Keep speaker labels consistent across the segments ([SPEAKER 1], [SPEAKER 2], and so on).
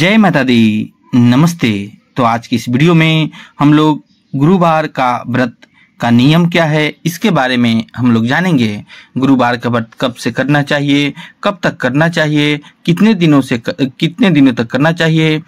[SPEAKER 1] जय माता दी नमस्ते तो आज की इस वीडियो में हम लोग गुरुवार का व्रत का नियम क्या है इसके बारे में हम लोग जानेंगे गुरुवार का व्रत कब से करना चाहिए कब तक करना चाहिए कितने दिनों से कितने दिनों तक करना चाहिए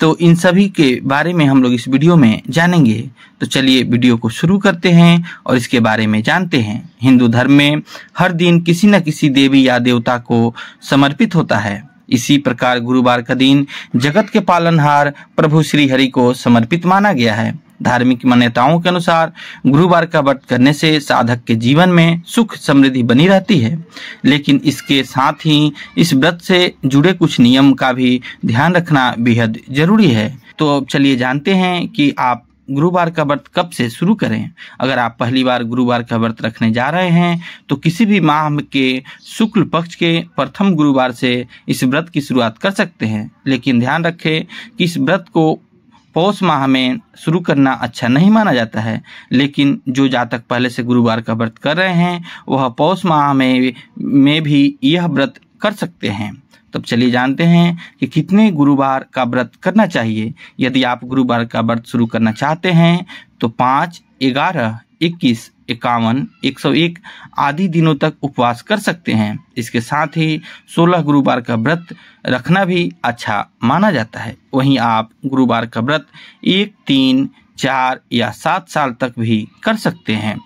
[SPEAKER 1] तो इन सभी के बारे में हम लोग इस वीडियो में जानेंगे तो चलिए वीडियो को शुरू करते हैं और इसके बारे में जानते हैं हिंदू धर्म में हर दिन किसी न किसी देवी या देवता को समर्पित होता है इसी प्रकार गुरुवार का दिन जगत के पालनहार प्रभु श्री हरि को समर्पित माना गया है धार्मिक मान्यताओं के अनुसार गुरुवार का व्रत करने से साधक के जीवन में सुख समृद्धि बनी रहती है लेकिन इसके साथ ही इस व्रत से जुड़े कुछ नियम का भी ध्यान रखना बेहद जरूरी है तो चलिए जानते हैं कि आप गुरुवार का व्रत कब से शुरू करें अगर आप पहली बार गुरुवार का व्रत रखने जा रहे हैं तो किसी भी माह के शुक्ल पक्ष के प्रथम गुरुवार से इस व्रत की शुरुआत कर सकते हैं लेकिन ध्यान रखें कि इस व्रत को पौष माह में शुरू करना अच्छा नहीं माना जाता है लेकिन जो जातक पहले से गुरुवार का व्रत कर रहे हैं वह पौष माह में में भी यह व्रत कर सकते हैं तब चलिए जानते हैं कि कितने गुरुवार का व्रत करना चाहिए यदि आप गुरुवार का व्रत शुरू करना चाहते हैं तो पाँच ग्यारह इक्कीस इक्यावन एक सौ एक आदि दिनों तक उपवास कर सकते हैं इसके साथ ही सोलह गुरुवार का व्रत रखना भी अच्छा माना जाता है वहीं आप गुरुवार का व्रत एक तीन चार या सात साल तक भी कर सकते हैं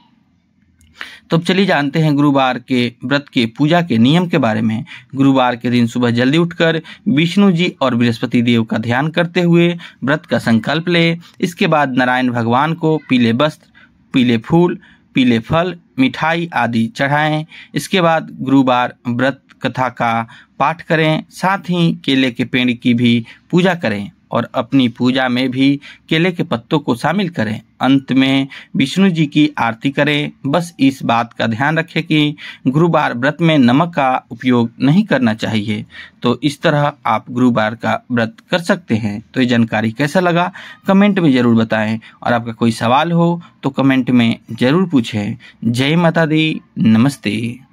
[SPEAKER 1] तो अब चलिए जानते हैं गुरुवार के व्रत के पूजा के नियम के बारे में गुरुवार के दिन सुबह जल्दी उठकर विष्णु जी और बृहस्पति देव का ध्यान करते हुए व्रत का संकल्प ले इसके बाद नारायण भगवान को पीले वस्त्र पीले फूल पीले फल मिठाई आदि चढ़ाएं इसके बाद गुरुवार व्रत कथा का पाठ करें साथ ही केले के पेड़ की भी पूजा करें और अपनी पूजा में भी केले के पत्तों को शामिल करें अंत में विष्णु जी की आरती करें बस इस बात का ध्यान रखें कि गुरुवार व्रत में नमक का उपयोग नहीं करना चाहिए तो इस तरह आप गुरुवार का व्रत कर सकते हैं तो ये जानकारी कैसा लगा कमेंट में ज़रूर बताएं और आपका कोई सवाल हो तो कमेंट में ज़रूर पूछें जय माता दी नमस्ते